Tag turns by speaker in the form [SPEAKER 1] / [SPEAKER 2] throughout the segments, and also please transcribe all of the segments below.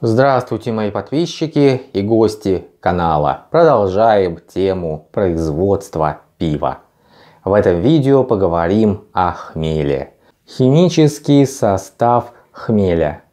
[SPEAKER 1] Здравствуйте, мои подписчики и гости канала. Продолжаем тему производства пива. В этом видео поговорим о хмеле. Химический состав хмеля.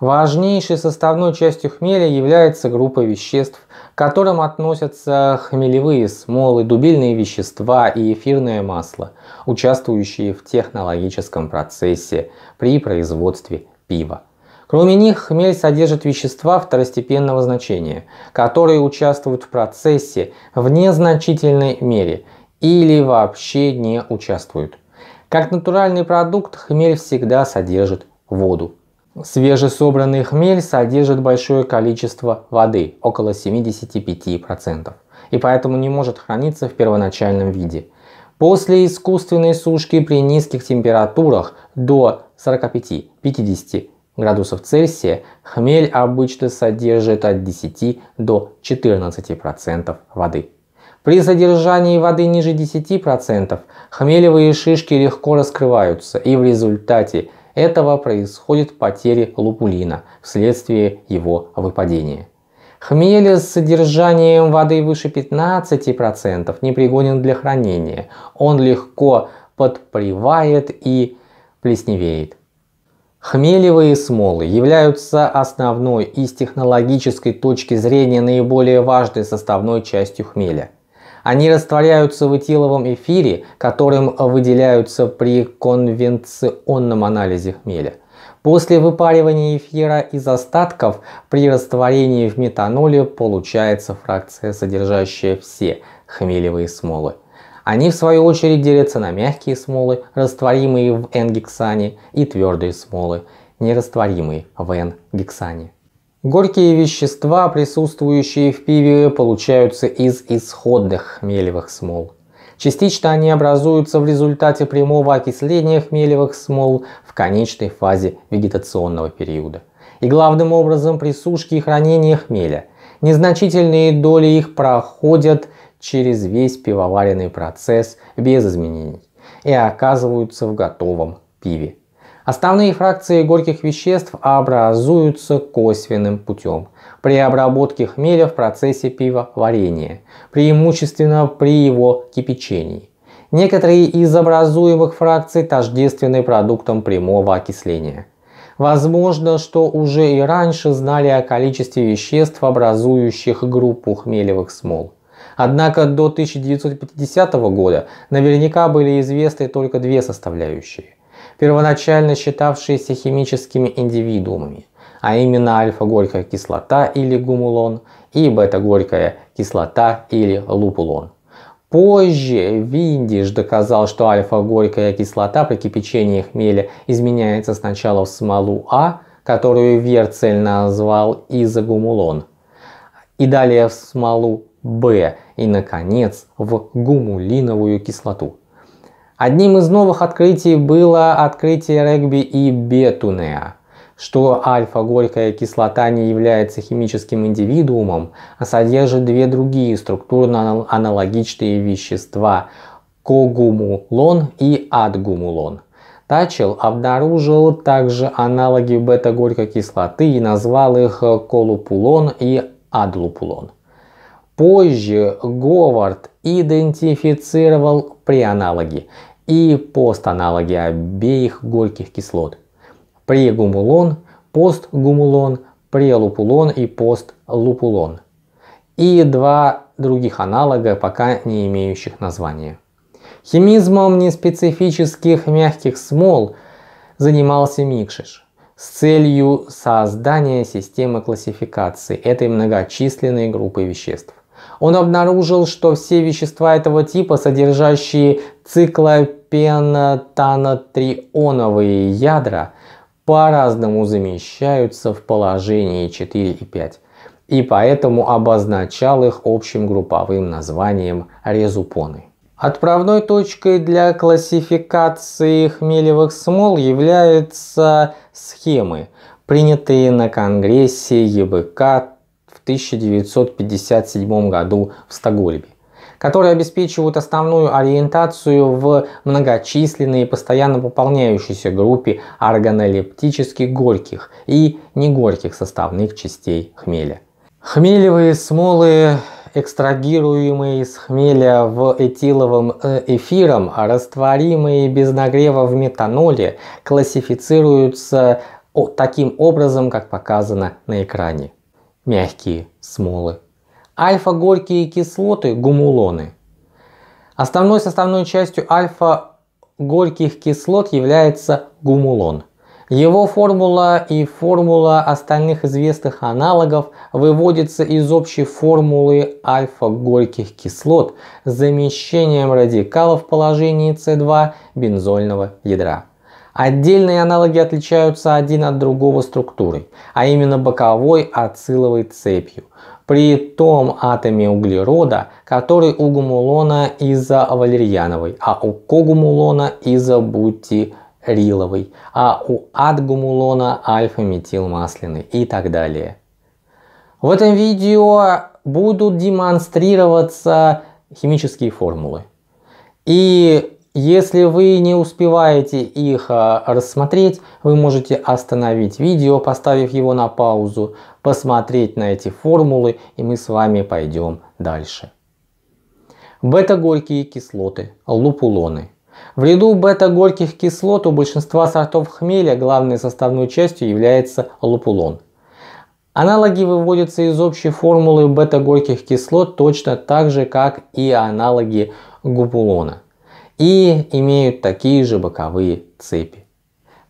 [SPEAKER 1] Важнейшей составной частью хмеля является группа веществ, к которым относятся хмелевые смолы, дубильные вещества и эфирное масло, участвующие в технологическом процессе при производстве пива. Кроме них, хмель содержит вещества второстепенного значения, которые участвуют в процессе в незначительной мере или вообще не участвуют. Как натуральный продукт, хмель всегда содержит воду. Свежесобранный хмель содержит большое количество воды, около 75%, и поэтому не может храниться в первоначальном виде. После искусственной сушки при низких температурах до 45-50 градусов Цельсия хмель обычно содержит от 10 до 14% воды. При содержании воды ниже 10% хмелевые шишки легко раскрываются и в результате этого происходит потеря лупулина вследствие его выпадения. Хмель с содержанием воды выше 15% не пригоден для хранения. Он легко подпривает и плесневеет. Хмелевые смолы являются основной и с технологической точки зрения наиболее важной составной частью хмеля. Они растворяются в этиловом эфире, которым выделяются при конвенционном анализе хмеля. После выпаривания эфира из остатков при растворении в метаноле получается фракция, содержащая все хмелевые смолы. Они в свою очередь делятся на мягкие смолы, растворимые в N-гексане, и твердые смолы, нерастворимые в N-гексане. Горькие вещества, присутствующие в пиве, получаются из исходных хмелевых смол. Частично они образуются в результате прямого окисления хмелевых смол в конечной фазе вегетационного периода. И главным образом при сушке и хранении хмеля. Незначительные доли их проходят через весь пивоваренный процесс без изменений и оказываются в готовом пиве. Основные фракции горьких веществ образуются косвенным путем при обработке хмеля в процессе пивоварения, преимущественно при его кипячении. Некоторые из образуемых фракций тождественны продуктам прямого окисления. Возможно, что уже и раньше знали о количестве веществ, образующих группу хмелевых смол. Однако до 1950 года наверняка были известны только две составляющие, первоначально считавшиеся химическими индивидуумами, а именно альфа-горькая кислота или гумулон и бета-горькая кислота или лупулон. Позже Виндиш доказал, что альфа-горькая кислота при кипячении хмеля изменяется сначала в смолу А, которую Верцель назвал изогумулон, и далее в смолу Б, и, наконец, в гумулиновую кислоту. Одним из новых открытий было открытие регби и бетунея, что альфа-горькая кислота не является химическим индивидуумом, а содержит две другие структурно аналогичные вещества – когумулон и адгумулон. Тачел обнаружил также аналоги бета-горькой кислоты и назвал их колупулон и адлупулон. Позже Говард идентифицировал прианалоги и постаналоги обеих горьких кислот. Прегумулон, постгумулон, прелупулон и постлупулон. И два других аналога, пока не имеющих названия. Химизмом неспецифических мягких смол занимался Микшиш с целью создания системы классификации этой многочисленной группы веществ. Он обнаружил, что все вещества этого типа, содержащие циклопентанотрионовые ядра, по-разному замещаются в положении 4 и 5, и поэтому обозначал их общим групповым названием резупоны. Отправной точкой для классификации хмелевых смол являются схемы, принятые на Конгрессе ЕБК 1957 году в Стокгольме которые обеспечивают основную ориентацию в многочисленной и постоянно пополняющейся группе органолептических горьких и негорьких составных частей хмеля. Хмелевые смолы, экстрагируемые из хмеля в этиловом э, эфиром, растворимые без нагрева в метаноле, классифицируются таким образом, как показано на экране мягкие смолы. Альфа-горькие кислоты – гумулоны. Основной составной частью альфа-горьких кислот является гумулон. Его формула и формула остальных известных аналогов выводится из общей формулы альфа-горьких кислот с замещением радикалов в положении С2 бензольного ядра. Отдельные аналоги отличаются один от другого структурой, а именно боковой ациловой цепью. При том атоме углерода, который у гумулона изовалерьяновый, а у когумулона изобутириловый, а у адгумулона альфа-метилмасляный и так далее. В этом видео будут демонстрироваться химические формулы. И если вы не успеваете их а, рассмотреть, вы можете остановить видео, поставив его на паузу, посмотреть на эти формулы, и мы с вами пойдем дальше. Бета-горькие кислоты, лупулоны. В ряду бета-горьких кислот у большинства сортов хмеля главной составной частью является лупулон. Аналоги выводятся из общей формулы бета-горьких кислот точно так же, как и аналоги гупулона и имеют такие же боковые цепи.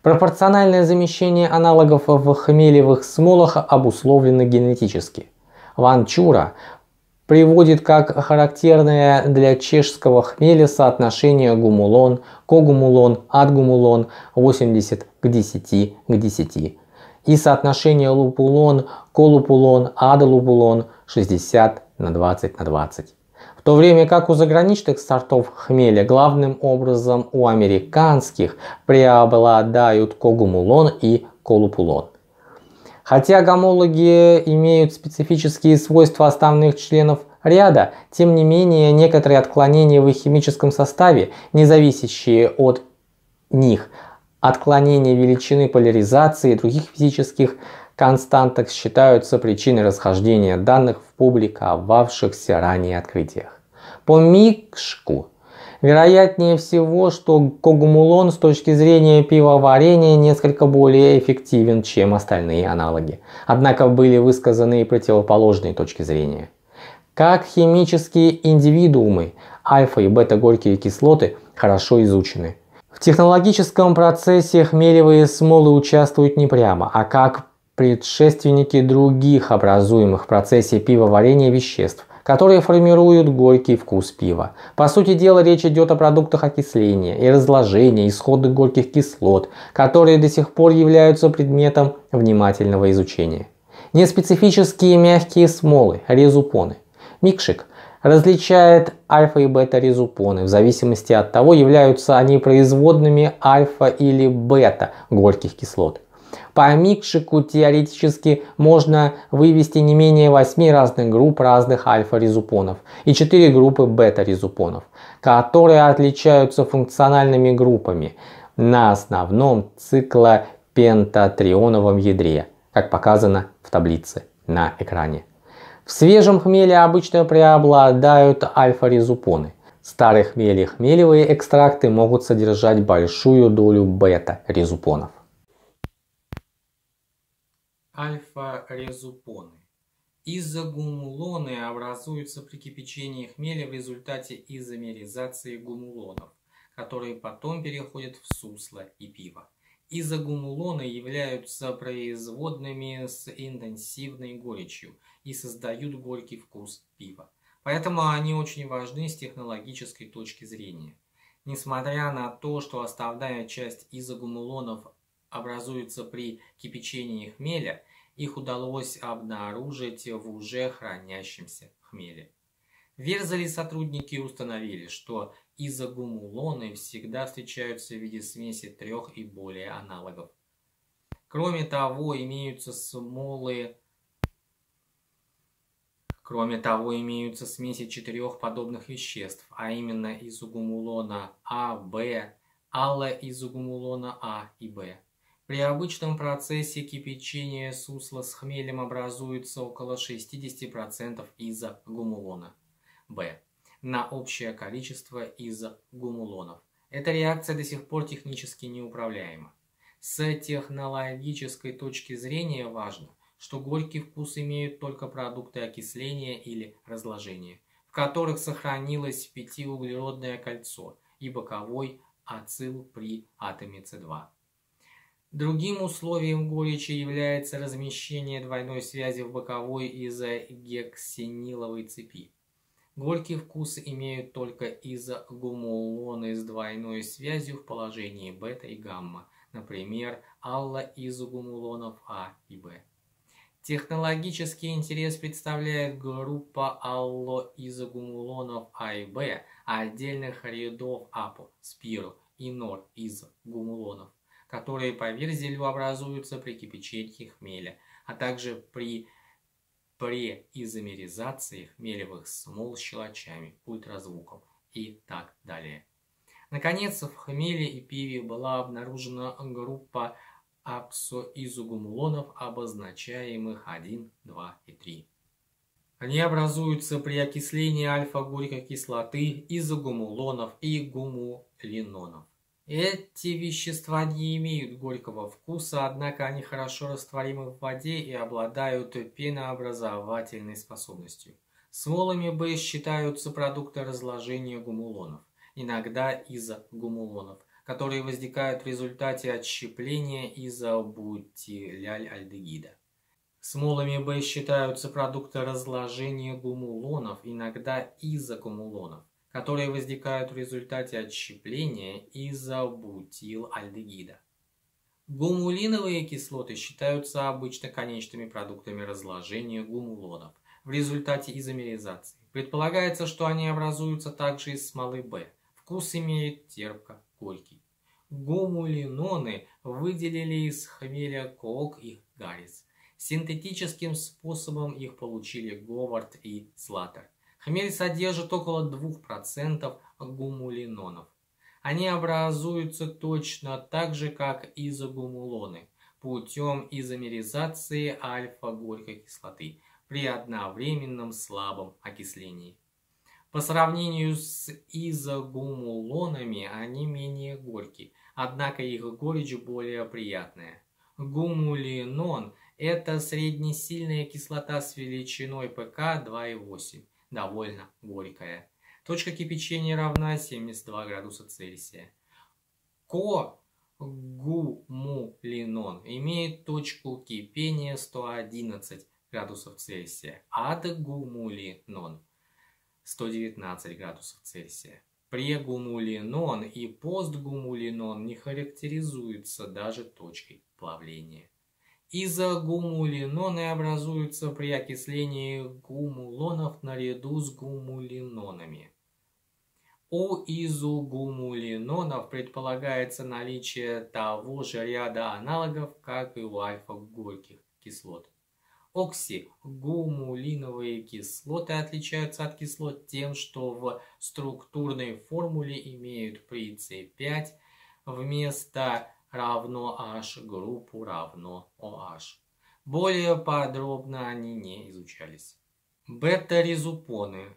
[SPEAKER 1] Пропорциональное замещение аналогов в хмелевых смолах обусловлено генетически. Ван Чура приводит как характерное для чешского хмеля соотношение гумулон, когумулон, адгумулон 80 к 10 к 10 и соотношение лупулон, колупулон, адалупулон 60 на 20 на 20 то время как у заграничных сортов хмеля главным образом у американских преобладают когумулон и колупулон. Хотя гомологи имеют специфические свойства основных членов ряда, тем не менее некоторые отклонения в их химическом составе, не зависящие от них, отклонения величины поляризации и других физических константах считаются причиной расхождения данных в публиковавшихся ранее открытиях. По помикшку. Вероятнее всего, что когумулон с точки зрения пивоварения несколько более эффективен, чем остальные аналоги. Однако были высказаны и противоположные точки зрения. Как химические индивидуумы, альфа и бета-горькие кислоты хорошо изучены. В технологическом процессе хмелевые смолы участвуют не прямо, а как предшественники других образуемых в процессе пивоварения веществ которые формируют горький вкус пива. По сути дела речь идет о продуктах окисления и разложения исходных горьких кислот, которые до сих пор являются предметом внимательного изучения. Неспецифические мягкие смолы, резупоны. Микшик различает альфа и бета резупоны в зависимости от того, являются они производными альфа или бета горьких кислот. По микшику теоретически можно вывести не менее 8 разных групп разных альфа-резупонов и 4 группы бета-резупонов, которые отличаются функциональными группами на основном циклопентатрионовом ядре, как показано в таблице на экране. В свежем хмеле обычно преобладают альфа-резупоны. Старые хмели и хмелевые экстракты могут содержать большую долю бета-резупонов альфа-резупоны. Изогумулоны образуются при кипячении хмеля в результате изомеризации гумулонов, которые потом переходят в сусло и пиво. Изогумулоны являются производными с интенсивной горечью и создают горький вкус пива. Поэтому они очень важны с технологической точки зрения. Несмотря на то, что оставная часть изогумулонов образуются при кипячении хмеля, их удалось обнаружить в уже хранящемся хмеле. В сотрудники установили, что изогумулоны всегда встречаются в виде смеси трех и более аналогов. Кроме того, имеются смолы Кроме того, имеются смеси четырех подобных веществ, а именно изогумулона А, б, алла изогумулона А и Б. При обычном процессе кипячения сусла с хмелем образуется около 60% из-за гумулона. Б. На общее количество из-за гумулонов. Эта реакция до сих пор технически неуправляема. С технологической точки зрения важно, что горький вкус имеют только продукты окисления или разложения, в которых сохранилось пятиуглеродное кольцо и боковой ацил при атоме С2. Другим условием горечи является размещение двойной связи в боковой изогексениловой цепи. Горький вкус имеют только изогумулоны с двойной связью в положении бета и гамма, например, алла изогумулонов А и Б. Технологический интерес представляет группа аллоизогумулонов А и Б, а отдельных рядов АПО, спиру и нор из гумулонов которые, поверь зелью, образуются при кипячении хмеля, а также при при изомеризации хмелевых смол с щелочами, ультразвуком и так далее. Наконец, в хмеле и пиве была обнаружена группа апсоизогумулонов, обозначаемых 1, 2 и 3. Они образуются при окислении альфа-горькой кислоты изогумулонов и гумулинонов. Эти вещества не имеют горького вкуса, однако они хорошо растворимы в воде и обладают пенообразовательной способностью. Смолами Б считаются продукты разложения гумулонов, иногда изогумулонов, которые возникают в результате отщепления изобутиляль-альдегида. Смолами Б считаются продукты разложения гумулонов, иногда изокумулонов, которые возникают в результате отщепления изобутилальдегида. Гумулиновые кислоты считаются обычно конечными продуктами разложения гумулонов в результате изомеризации. Предполагается, что они образуются также из смолы Б. Вкус имеет терпко-горький. Гумулиноны выделили из хмеля Кок и Гаррис. Синтетическим способом их получили Говард и Слаттер. Хмель содержит около 2% гумулинонов. Они образуются точно так же, как изогумулоны, путем изомеризации альфа-горькой кислоты при одновременном слабом окислении. По сравнению с изогумулонами они менее горькие, однако их горечь более приятная. Гумулинон – это среднесильная кислота с величиной ПК 2,8 довольно горькая. Точка кипячения равна 72 градуса Цельсия. Ко гумулинон имеет точку кипения 111 градусов Цельсия. Адгумулинон 119 градусов Цельсия. Прегумулинон и постгумулинон не характеризуются даже точкой плавления. Изогумулиноны образуются при окислении гумулонов наряду с гумулинонами. У изогумулинонов предполагается наличие того же ряда аналогов, как и у альфа-горьких кислот. Оксигумулиновые кислоты отличаются от кислот тем, что в структурной формуле имеют при С5 вместо равно H, группу равно OH. Более подробно они не изучались. Бета-резупоны.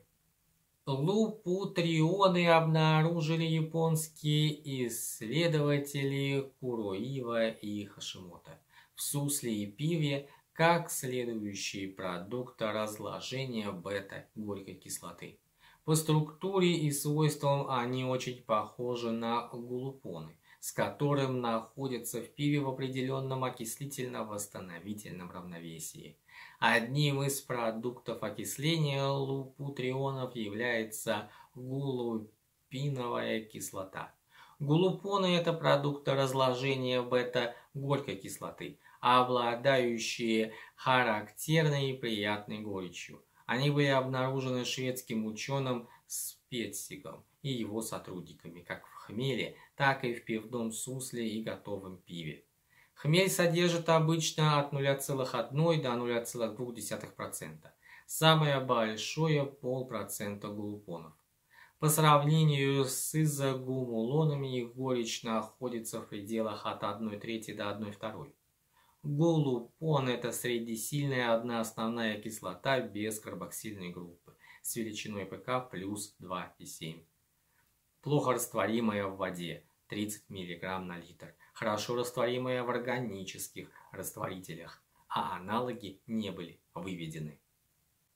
[SPEAKER 1] Лупутрионы обнаружили японские исследователи Куроива и Хашимота в сусле и пиве как следующие продукты разложения бета-горькой кислоты. По структуре и свойствам они очень похожи на глупоны с которым находится в пиве в определенном окислительно-восстановительном равновесии. Одним из продуктов окисления лупутрионов является гулупиновая кислота. Гулупоны – это продукты разложения бета-горькой кислоты, обладающие характерной и приятной горечью. Они были обнаружены шведским ученым Специгом и его сотрудниками как в хмеле, так и в пивном сусле и готовом пиве. Хмель содержит обычно от 0,1 до 0,2%. Самое большое – полпроцента глупонов. По сравнению с изогумулонами их горечь находится в пределах от 1 трети до 1 второй. Глупон – это среднесильная одна основная кислота без карбоксильной группы с величиной ПК плюс 2,7 плохо растворимая в воде 30 мг на литр, хорошо растворимая в органических растворителях, а аналоги не были выведены.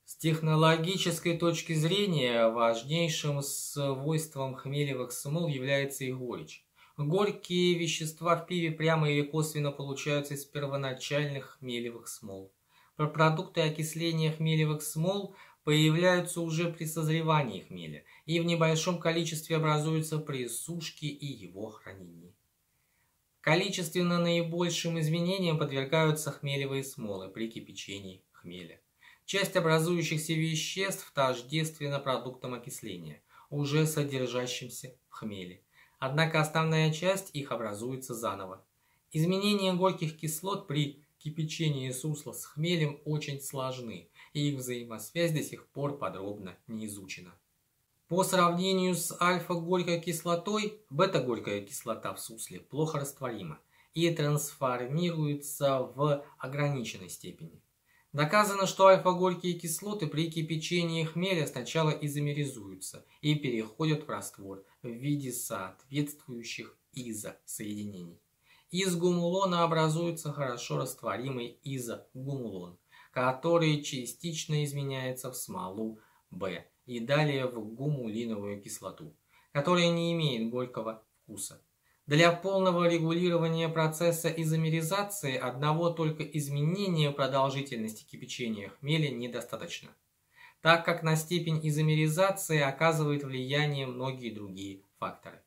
[SPEAKER 1] С технологической точки зрения важнейшим свойством хмелевых смол является и горечь. Горькие вещества в пиве прямо или косвенно получаются из первоначальных хмелевых смол. Про продукты окисления хмелевых смол появляются уже при созревании хмеля и в небольшом количестве образуются при сушке и его хранении. Количественно наибольшим изменениям подвергаются хмелевые смолы при кипячении хмеля. Часть образующихся веществ тождественна продуктам окисления, уже содержащимся в хмеле. Однако основная часть их образуется заново. Изменения горьких кислот при кипячении сусла с хмелем очень сложны – и их взаимосвязь до сих пор подробно не изучена. По сравнению с альфа-горькой кислотой, бета-горькая кислота в сусле плохо растворима и трансформируется в ограниченной степени. Доказано, что альфа-горькие кислоты при кипячении хмеля сначала изомеризуются и переходят в раствор в виде соответствующих изо соединений. Из гумулона образуется хорошо растворимый изо изогумулон, которые частично изменяются в смолу Б и далее в гумулиновую кислоту, которая не имеет горького вкуса. Для полного регулирования процесса изомеризации одного только изменения продолжительности кипячения хмеля недостаточно, так как на степень изомеризации оказывает влияние многие другие факторы.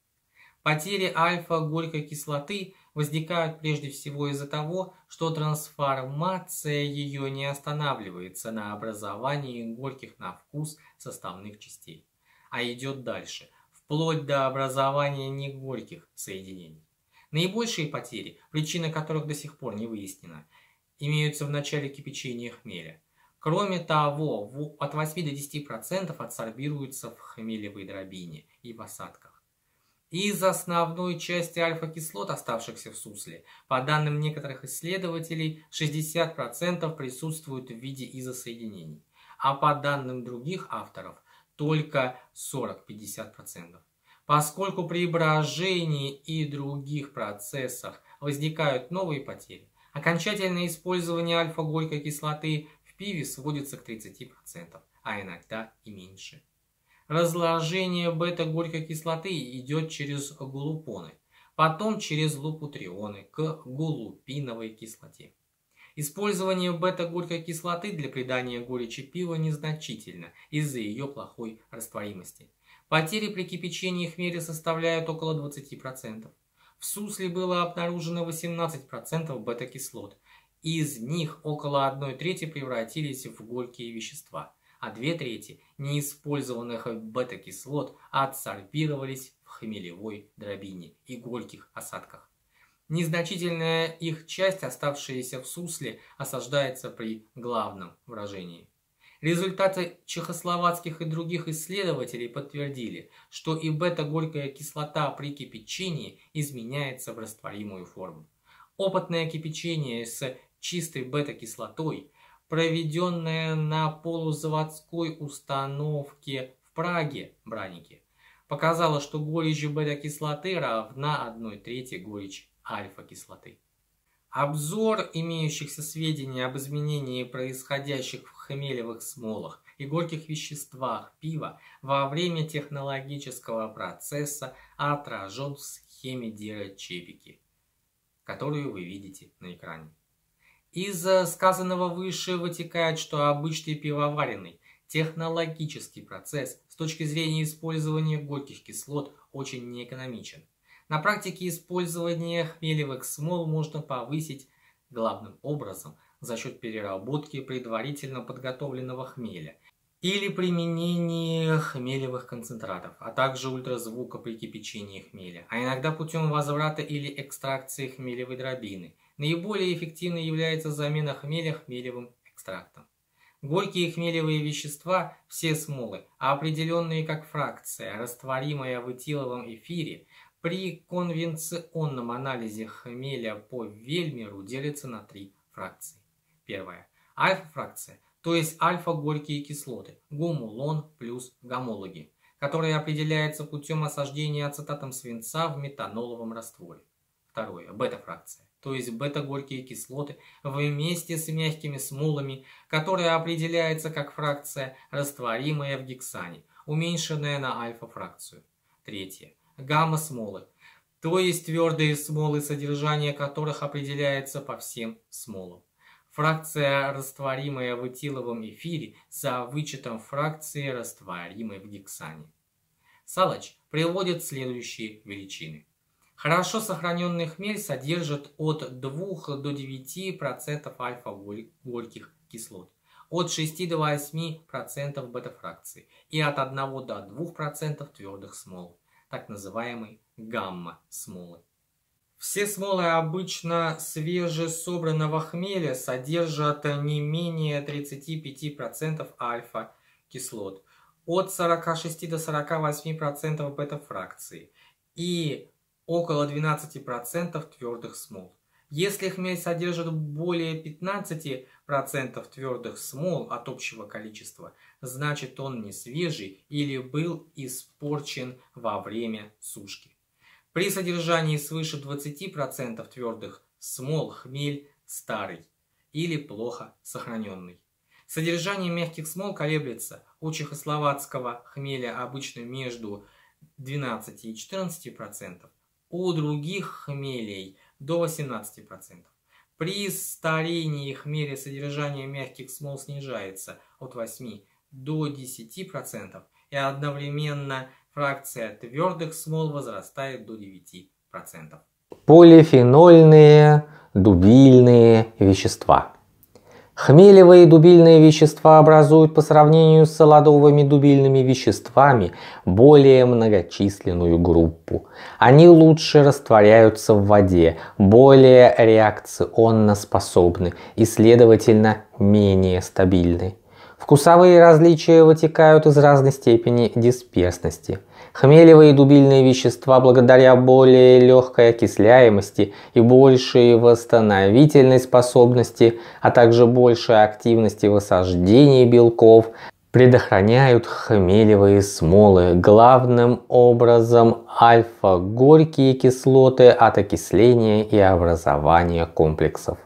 [SPEAKER 1] Потери альфа-горькой кислоты – возникают прежде всего из-за того, что трансформация ее не останавливается на образовании горьких на вкус составных частей, а идет дальше, вплоть до образования негорьких соединений. Наибольшие потери, причина которых до сих пор не выяснена, имеются в начале кипячения хмеля. Кроме того, от 8 до 10% адсорбируются в хмелевой дробине и в осадках из основной части альфа-кислот, оставшихся в сусле. По данным некоторых исследователей, 60% присутствуют в виде изосоединений, а по данным других авторов, только 40-50%. Поскольку при брожении и других процессах возникают новые потери, окончательное использование альфа-горькой кислоты в пиве сводится к 30%, а иногда и меньше. Разложение бета кислоты идет через глупоны, потом через лупутрионы к глупиновой кислоте. Использование бета кислоты для придания горечи пива незначительно из-за ее плохой растворимости. Потери при кипячении хмеля составляют около 20%. В сусле было обнаружено 18% бета-кислот. Из них около 1 трети превратились в горькие вещества – а две трети неиспользованных бета-кислот адсорбировались в хмелевой дробине и горьких осадках. Незначительная их часть, оставшаяся в сусле, осаждается при главном выражении. Результаты чехословацких и других исследователей подтвердили, что и бета-горькая кислота при кипячении изменяется в растворимую форму. Опытное кипячение с чистой бета-кислотой Проведенное на полузаводской установке в Праге, браники, показало, что горечь бета-кислоты равна 1 трети горечь альфа-кислоты. Обзор имеющихся сведений об изменении происходящих в хмелевых смолах и горьких веществах пива во время технологического процесса отражен в схеме Дирочепики, которую вы видите на экране. Из сказанного выше вытекает, что обычный пивоваренный технологический процесс с точки зрения использования горьких кислот очень неэкономичен. На практике использование хмелевых смол можно повысить главным образом за счет переработки предварительно подготовленного хмеля или применения хмелевых концентратов, а также ультразвука при кипячении хмеля, а иногда путем возврата или экстракции хмелевой дробины – Наиболее эффективной является замена хмеля хмелевым экстрактом. Горькие хмелевые вещества – все смолы, а определенные как фракция, растворимая в этиловом эфире, при конвенционном анализе хмеля по Вельмеру делятся на три фракции. Первая – альфа-фракция, то есть альфа-горькие кислоты, гумулон плюс гомологи, которые определяются путем осаждения ацетатом свинца в метаноловом растворе. Второе – бета-фракция то есть бета-горькие кислоты, вместе с мягкими смолами, которые определяются как фракция, растворимая в гексане, уменьшенная на альфа-фракцию. Третье. Гамма-смолы, то есть твердые смолы, содержание которых определяется по всем смолам. Фракция, растворимая в этиловом эфире, за вычетом фракции, растворимой в гексане. Салач приводит следующие величины. Хорошо сохраненный хмель содержит от 2 до 9% альфа-горьких кислот, от 6 до 8% бета-фракции и от 1 до 2% твердых смол, так называемые гамма-смолы. Все смолы обычно свежесобранного хмеля содержат не менее 35% альфа-кислот, от 46 до 48% бета-фракции и около 12% твердых смол. Если хмель содержит более 15% твердых смол от общего количества, значит он не свежий или был испорчен во время сушки. При содержании свыше 20% твердых смол хмель старый или плохо сохраненный. Содержание мягких смол колеблется у чехословацкого хмеля обычно между 12 и 14%, у других хмелей до 18%. При старении хмеля содержание мягких смол снижается от 8 до 10%, и одновременно фракция твердых смол возрастает до 9%. Полифенольные дубильные вещества. Хмелевые дубильные вещества образуют по сравнению с солодовыми дубильными веществами более многочисленную группу. Они лучше растворяются в воде, более реакционно способны и, следовательно, менее стабильны. Вкусовые различия вытекают из разной степени дисперсности. Хмелевые и дубильные вещества благодаря более легкой окисляемости и большей восстановительной способности, а также большей активности в осаждении белков, предохраняют хмелевые смолы, главным образом альфа-горькие кислоты от окисления и образования комплексов.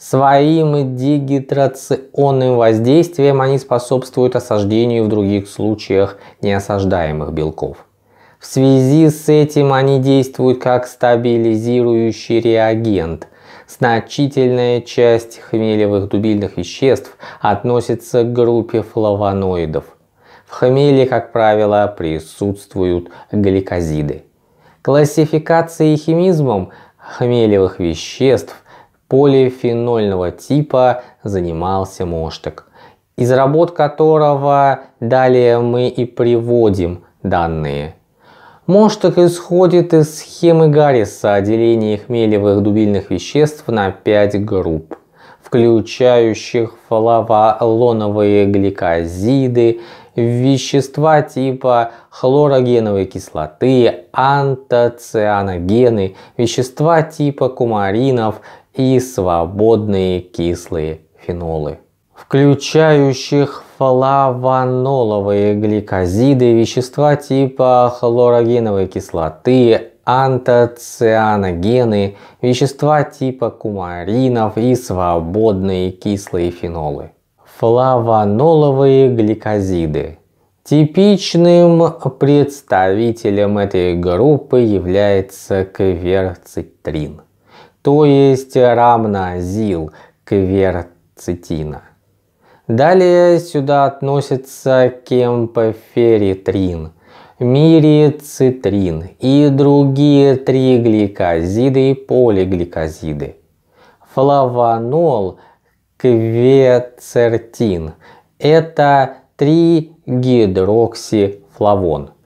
[SPEAKER 1] Своим дегидрационным воздействием они способствуют осаждению в других случаях неосаждаемых белков. В связи с этим они действуют как стабилизирующий реагент. Значительная часть хмелевых дубильных веществ относится к группе флавоноидов. В хмеле, как правило, присутствуют гликозиды. Классификация и химизмом хмелевых веществ – полифенольного типа занимался Моштек, из работ которого далее мы и приводим данные. Моштек исходит из схемы Гарриса о делении хмелевых дубильных веществ на 5 групп включающих флаволоновые гликозиды, вещества типа хлорогеновой кислоты, антоцианогены, вещества типа кумаринов, и свободные кислые фенолы, включающих флавоноловые гликозиды, вещества типа хлорогеновой кислоты, антоцианогены, вещества типа кумаринов и свободные кислые фенолы. Флавоноловые гликозиды. Типичным представителем этой группы является кверцитрин то есть равна ЗИЛ кверцетина. Далее сюда относятся кемпоферитрин, мирицитрин и другие тригликозиды и полигликозиды. Флавонол, квецертин – это тригидроксифлавон –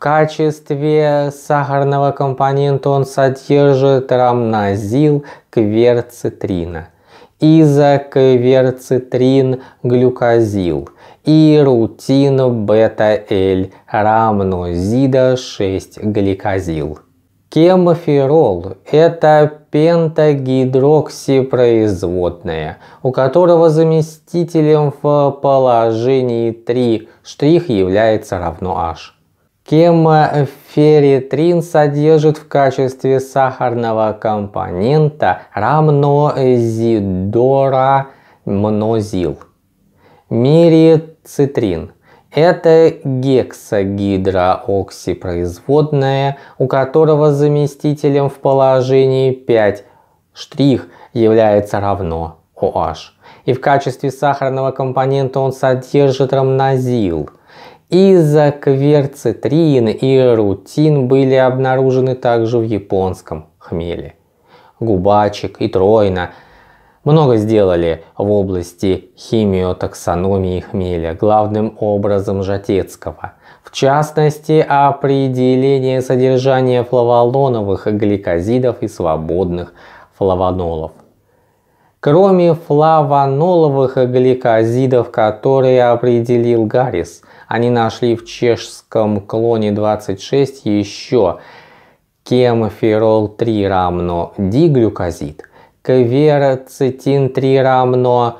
[SPEAKER 1] качестве сахарного компонента он содержит рамнозил кверцитрина, изокверцитрин глюкозил и рутин бета-Л рамнозида 6 гликозил. Кемоферол – это пентагидроксипроизводная, у которого заместителем в положении 3 штрих является равно H. Гемоферитрин содержит в качестве сахарного компонента рамнозидорамнозил. Мерицитрин – это гексагидрооксипроизводная, у которого заместителем в положении 5 штрих является равно OH. И в качестве сахарного компонента он содержит рамнозил – Изокверцитрин и рутин были обнаружены также в японском хмеле. губачек и тройна много сделали в области химиотаксономии хмеля, главным образом Жатецкого. В частности, определение содержания флаволоновых гликозидов и свободных флавонолов. Кроме флавоноловых гликозидов, которые определил Гаррис, они нашли в чешском клоне 26 еще кемферол-3 равно диглюкозид, кверцетин-3 равно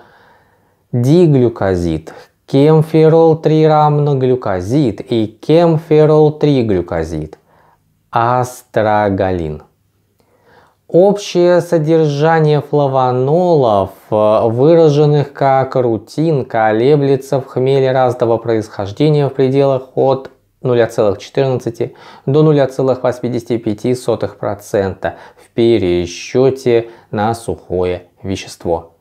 [SPEAKER 1] диглюкозид, кемферол-3 равно глюкозид и кемферол-3 глюкозид, астрогалин. Общее содержание флавонолов, э, выраженных как рутин, колеблется в хмеле разного происхождения в пределах от 0,14 до 0,85% в пересчете на сухое вещество.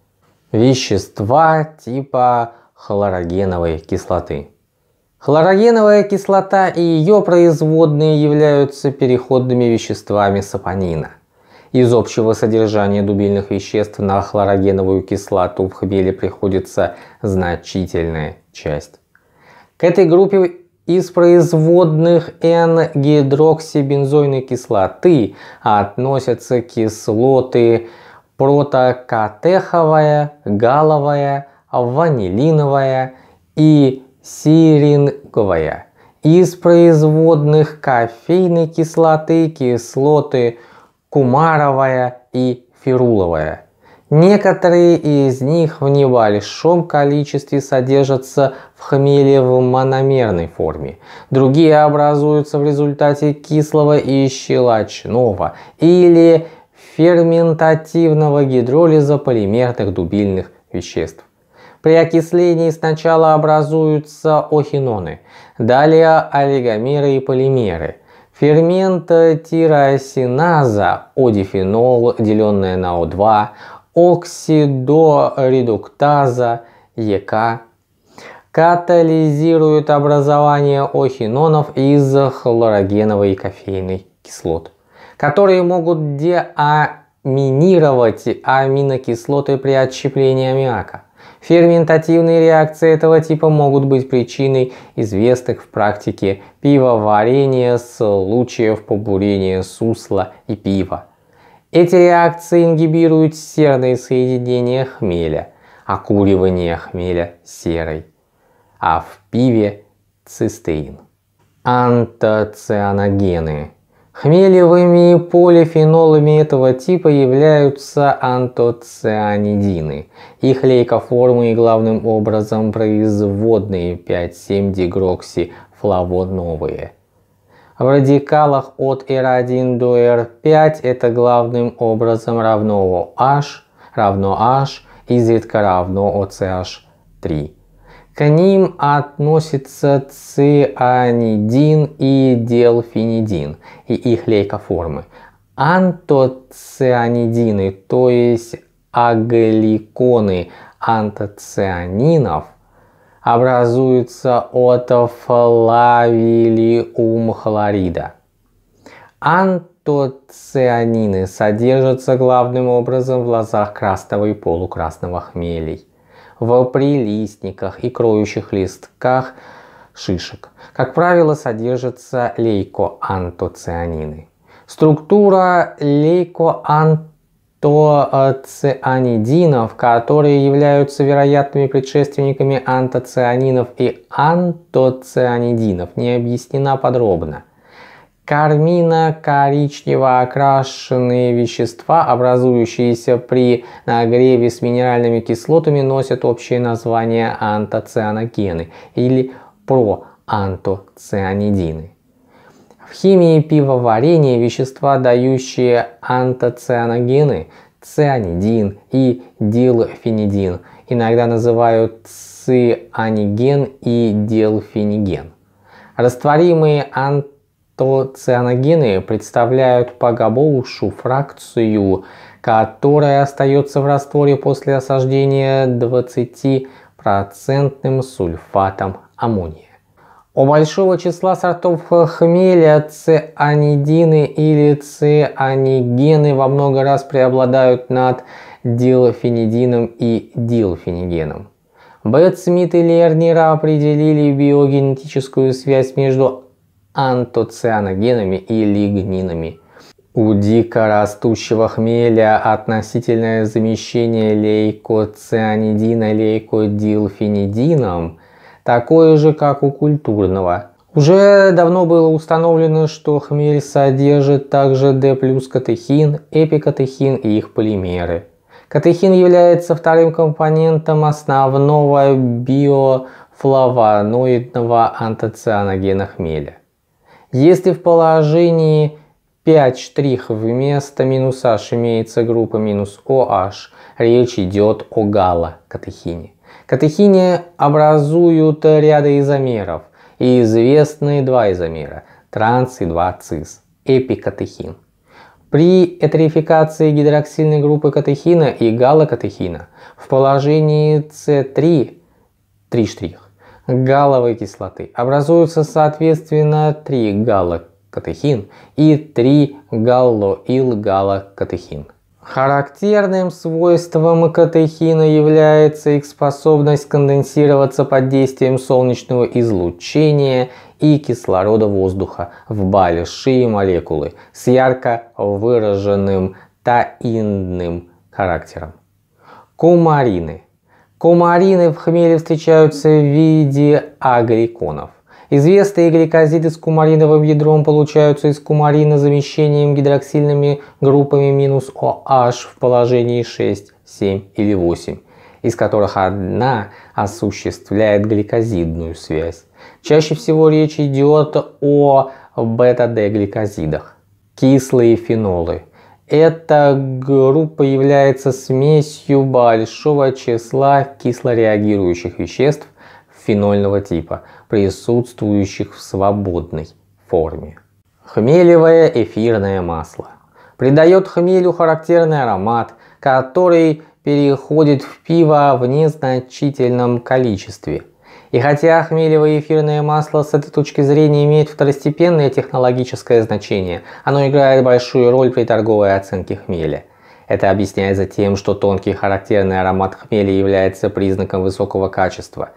[SPEAKER 1] Вещества типа хлорогеновой кислоты. Хлорогеновая кислота и ее производные являются переходными веществами сапонина. Из общего содержания дубильных веществ на хлорогеновую кислоту в хмеле приходится значительная часть. К этой группе из производных N-гидроксибензойной кислоты относятся кислоты протокатеховая, галовая, ванилиновая и сиринговая. Из производных кофейной кислоты кислоты кумаровая и фируловая. Некоторые из них в небольшом количестве содержатся в хмеле мономерной форме. Другие образуются в результате кислого и щелочного или ферментативного гидролиза полимерных дубильных веществ. При окислении сначала образуются охиноны, далее олигомеры и полимеры. Фермента тиросиназа, одифенол, деленное на О2, оксидоредуктаза, ЕК, катализирует образование охинонов из хлорогеновой и кофейной кислот, которые могут деаминировать аминокислоты при отщеплении аммиака. Ферментативные реакции этого типа могут быть причиной известных в практике пивоварения случаев побурения сусла и пива. Эти реакции ингибируют серные соединения хмеля, окуривание хмеля серой, а в пиве цистеин. Антоцианогены Хмелевыми полифенолами этого типа являются антоцианидины. Их лейкоформы и главным образом производные 5,7-дегроксифлавоновые. В радикалах от R1 до R5 это главным образом равно OH, равно H, изредка равно OCH3. К ним относятся цианидин и делфинидин и их лейкоформы. Антоцианидины, то есть агликоны антоцианинов, образуются от хлорида. Антоцианины содержатся главным образом в лозах красного и полукрасного хмелей в прилистниках и кроющих листках шишек. Как правило, содержатся лейкоантоцианины. Структура лейкоантоцианидинов, которые являются вероятными предшественниками антоцианинов и антоцианидинов, не объяснена подробно кармино-коричнево окрашенные вещества, образующиеся при нагреве с минеральными кислотами, носят общее название антоцианогены или проантоцианидины. В химии пивоварения вещества, дающие антоцианогены, цианидин и дилфенидин, иногда называют цианиген и дилфениген. Растворимые антоцианогены то цианогены представляют погабоушу фракцию, которая остается в растворе после осаждения 20% сульфатом аммония. У большого числа сортов хмеля цианидины или цианигены во много раз преобладают над дилфенидином и дилфенигеном. Бет, Смит и Лернера определили биогенетическую связь между антоцианогенами и лигнинами. У дикорастущего хмеля относительное замещение лейкоцианидина лейкодилфенидином такое же, как у культурного. Уже давно было установлено, что хмель содержит также D плюс катехин, эпикатехин и их полимеры. Катехин является вторым компонентом основного биофлавоноидного антоцианогена хмеля. Если в положении 5 штрих вместо минус h имеется группа минус OH, речь идет о галла-катехине. Катехине образуют ряды изомеров и известные два изомера – транс и 2-цис, эпикатехин. При этерификации гидроксильной группы катехина и галла в положении С3 – 3 штрих галловой кислоты. Образуются соответственно три галлокатехин и три галлоил Характерным свойством катехина является их способность конденсироваться под действием солнечного излучения и кислорода воздуха в большие молекулы с ярко выраженным таинным характером. Кумарины – Кумарины в хмеле встречаются в виде агриконов. Известные гликозиды с кумариновым ядром получаются из кумарина замещением гидроксильными группами минус OH в положении 6, 7 или 8, из которых одна осуществляет гликозидную связь. Чаще всего речь идет о бета-D-гликозидах. Кислые фенолы – эта группа является смесью большого числа кислореагирующих веществ фенольного типа, присутствующих в свободной форме. Хмелевое эфирное масло придает хмелю характерный аромат, который переходит в пиво в незначительном количестве – и хотя хмелевое эфирное масло с этой точки зрения имеет второстепенное технологическое значение, оно играет большую роль при торговой оценке хмеля. Это объясняется тем, что тонкий характерный аромат хмеля является признаком высокого качества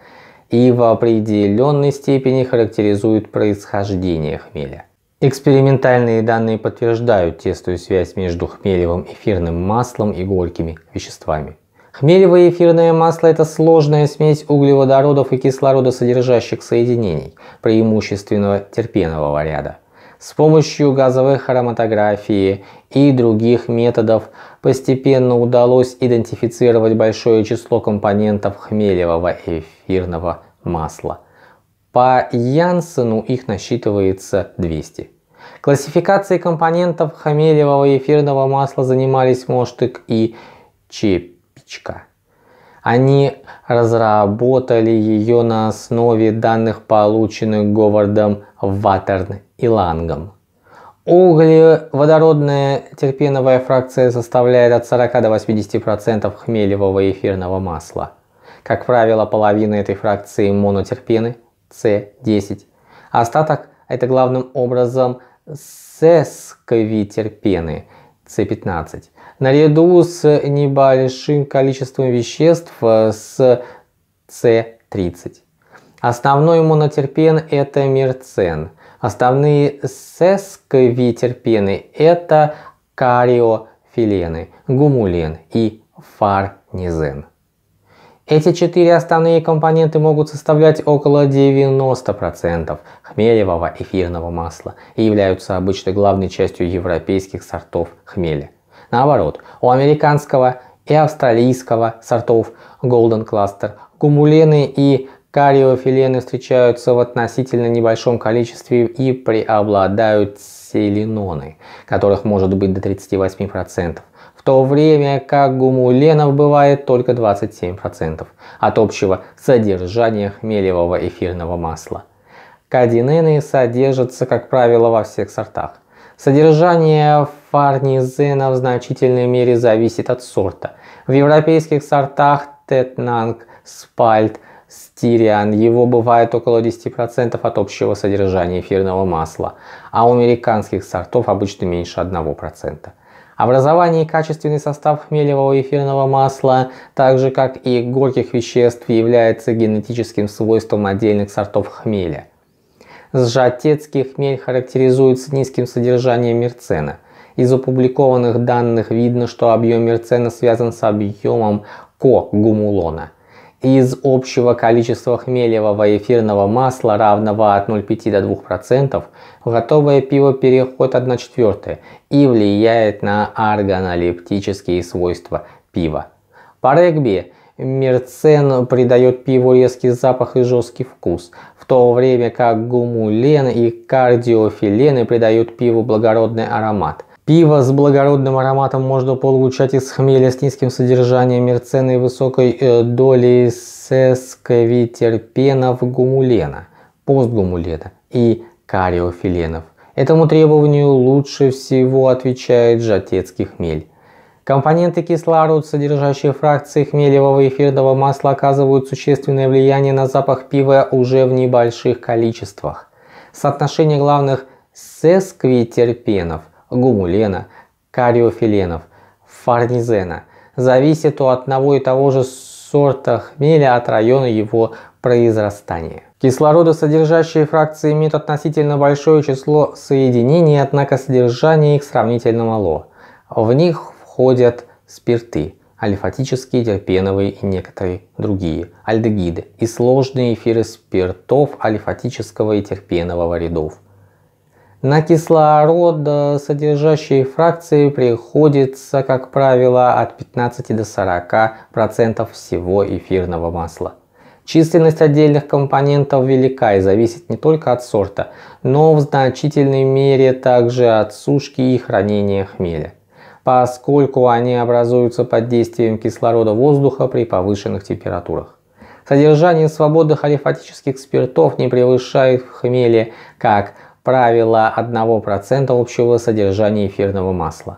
[SPEAKER 1] и в определенной степени характеризует происхождение хмеля. Экспериментальные данные подтверждают тестую связь между хмелевым эфирным маслом и горькими веществами. Хмелевое эфирное масло – это сложная смесь углеводородов и кислородосодержащих соединений, преимущественно терпенового ряда. С помощью газовой хроматографии и других методов постепенно удалось идентифицировать большое число компонентов хмелевого эфирного масла. По Янсену их насчитывается 200. Классификацией компонентов хмелевого эфирного масла занимались Моштык и Чип поставщичка. Они разработали ее на основе данных, полученных Говардом Ваттерн и Лангом. Углеводородная терпеновая фракция составляет от 40 до 80% хмелевого эфирного масла. Как правило, половина этой фракции монотерпены, С10. Остаток – это главным образом сесковитерпены, С15 наряду с небольшим количеством веществ э, с С30. Основной монотерпен – это мерцен. Остальные сесквитерпены это кариофилены, гумулен и фарнизен. Эти четыре основные компоненты могут составлять около 90% хмелевого эфирного масла и являются обычно главной частью европейских сортов хмеля. Наоборот, у американского и австралийского сортов Golden Cluster гумулены и кариофилены встречаются в относительно небольшом количестве и преобладают селеноны, которых может быть до 38%, в то время как гумуленов бывает только 27% от общего содержания хмелевого эфирного масла. Кадинены содержатся, как правило, во всех сортах, Содержание фарнизена в значительной мере зависит от сорта. В европейских сортах тетнанг, спальт, стириан, его бывает около 10% от общего содержания эфирного масла, а у американских сортов обычно меньше 1%. Образование и качественный состав хмелевого эфирного масла, так же как и горьких веществ, является генетическим свойством отдельных сортов хмеля – сжатецкий хмель характеризуется низким содержанием мерцена. Из опубликованных данных видно, что объем мерцена связан с объемом ко-гумулона. Из общего количества хмелевого эфирного масла, равного от 0,5 до 2%, в готовое пиво переход 1 четвертая и влияет на органолептические свойства пива. По регби мерцен придает пиву резкий запах и жесткий вкус, в то время как гумулен и кардиофилены придают пиву благородный аромат. Пиво с благородным ароматом можно получать из хмеля с низким содержанием мерцены и высокой э, долей сесковитерпенов гумулена, постгумулена и кариофиленов. Этому требованию лучше всего отвечает жатецкий хмель. Компоненты кислорода, содержащие фракции хмелевого и эфирного масла, оказывают существенное влияние на запах пива уже в небольших количествах. Соотношение главных сесквитерпенов, гумулена, кариофиленов, фарнизена зависит у одного и того же сорта хмеля от района его произрастания. Кислородосодержащие фракции имеют относительно большое число соединений, однако содержание их сравнительно мало. В них входят спирты, альфатические, терпеновые и некоторые другие, альдегиды и сложные эфиры спиртов альфатического и терпенового рядов. На кислород содержащие фракции приходится, как правило, от 15 до 40% всего эфирного масла. Численность отдельных компонентов велика и зависит не только от сорта, но в значительной мере также от сушки и хранения хмеля поскольку они образуются под действием кислорода воздуха при повышенных температурах. Содержание свободных алифатических спиртов не превышает в хмеле, как правило, 1% общего содержания эфирного масла.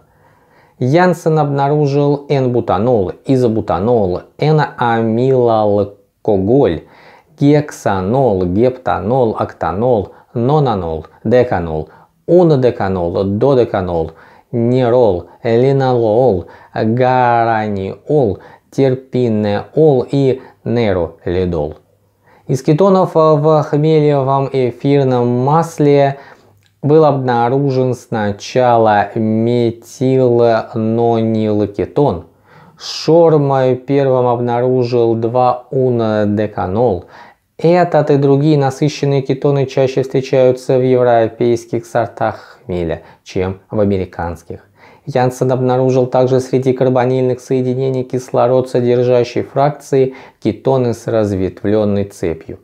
[SPEAKER 1] Янсен обнаружил N-бутанол, изобутанол, N-амилалкоголь, гексанол, гептанол, октанол, нонанол, деканол, унодеканол, додеканол – нерол, линолол, гараниол, терпинеол и нейролидол. Из кетонов в хмелевом эфирном масле был обнаружен сначала метилнонилкетон. Шорм первым обнаружил 2-унодеканол, этот и другие насыщенные кетоны чаще встречаются в европейских сортах хмеля, чем в американских. Янсен обнаружил также среди карбонильных соединений кислород, содержащий фракции кетоны с разветвленной цепью.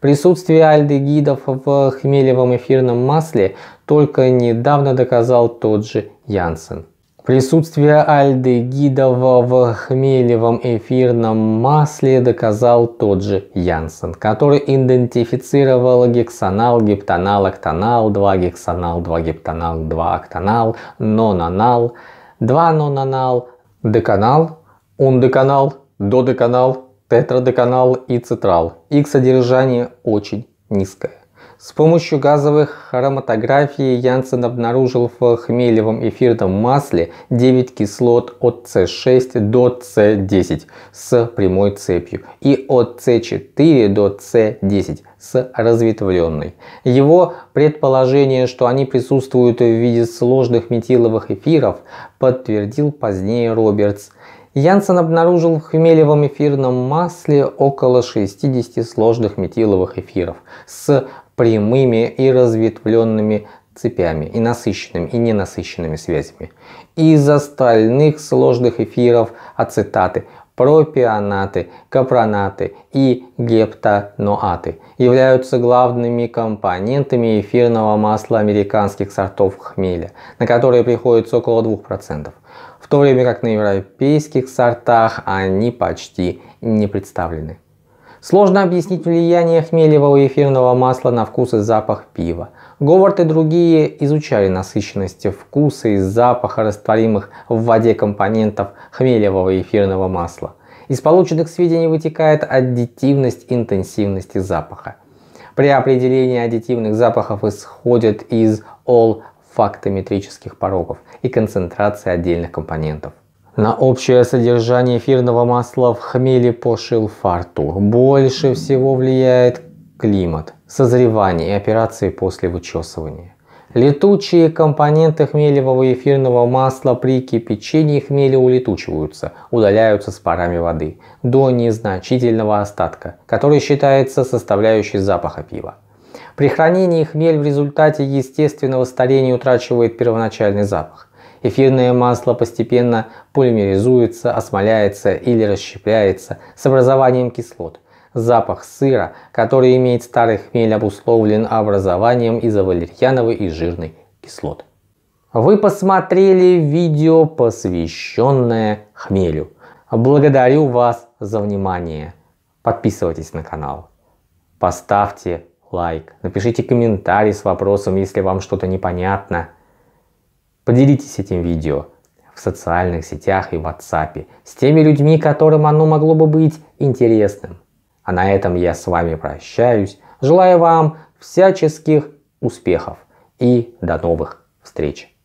[SPEAKER 1] Присутствие альдегидов в хмелевом эфирном масле только недавно доказал тот же Янсен. Присутствие альдегида в хмелевом эфирном масле доказал тот же Янсен, который идентифицировал гексонал, гептонал, октонал, 2 гексонал, 2 гептонал, 2 октонал, нонанал, 2 нонанал, деканал, ундеканал, додеканал, тетрадеканал и цитрал. Их содержание очень низкое. С помощью газовых хроматографий Янсен обнаружил в хмелевом эфирном масле 9 кислот от С6 до С10 с прямой цепью и от С4 до С10 с разветвленной. Его предположение, что они присутствуют в виде сложных метиловых эфиров, подтвердил позднее Робертс. Янсен обнаружил в хмелевом эфирном масле около 60 сложных метиловых эфиров с прямыми и разветвленными цепями и насыщенными и ненасыщенными связями. Из остальных сложных эфиров ацетаты, пропионаты, капронаты и гептоноаты являются главными компонентами эфирного масла американских сортов хмеля, на которые приходится около 2%, в то время как на европейских сортах они почти не представлены. Сложно объяснить влияние хмелевого эфирного масла на вкус и запах пива. Говард и другие изучали насыщенность вкуса и запаха растворимых в воде компонентов хмелевого эфирного масла. Из полученных сведений вытекает аддитивность интенсивности запаха. При определении аддитивных запахов исходят из олфактометрических порогов и концентрации отдельных компонентов. На общее содержание эфирного масла в хмеле по шилфарту больше всего влияет климат, созревание и операции после вычесывания. Летучие компоненты хмелевого эфирного масла при кипячении хмеля улетучиваются, удаляются с парами воды, до незначительного остатка, который считается составляющей запаха пива. При хранении хмель в результате естественного старения утрачивает первоначальный запах. Эфирное масло постепенно полимеризуется, осмоляется или расщепляется с образованием кислот. Запах сыра, который имеет старый хмель, обусловлен образованием изовалерьяновой и жирной кислот. Вы посмотрели видео, посвященное хмелю. Благодарю вас за внимание. Подписывайтесь на канал. Поставьте лайк. Напишите комментарий с вопросом, если вам что-то непонятно. Поделитесь этим видео в социальных сетях и в WhatsApp с теми людьми, которым оно могло бы быть интересным. А на этом я с вами прощаюсь. Желаю вам всяческих успехов и до новых встреч!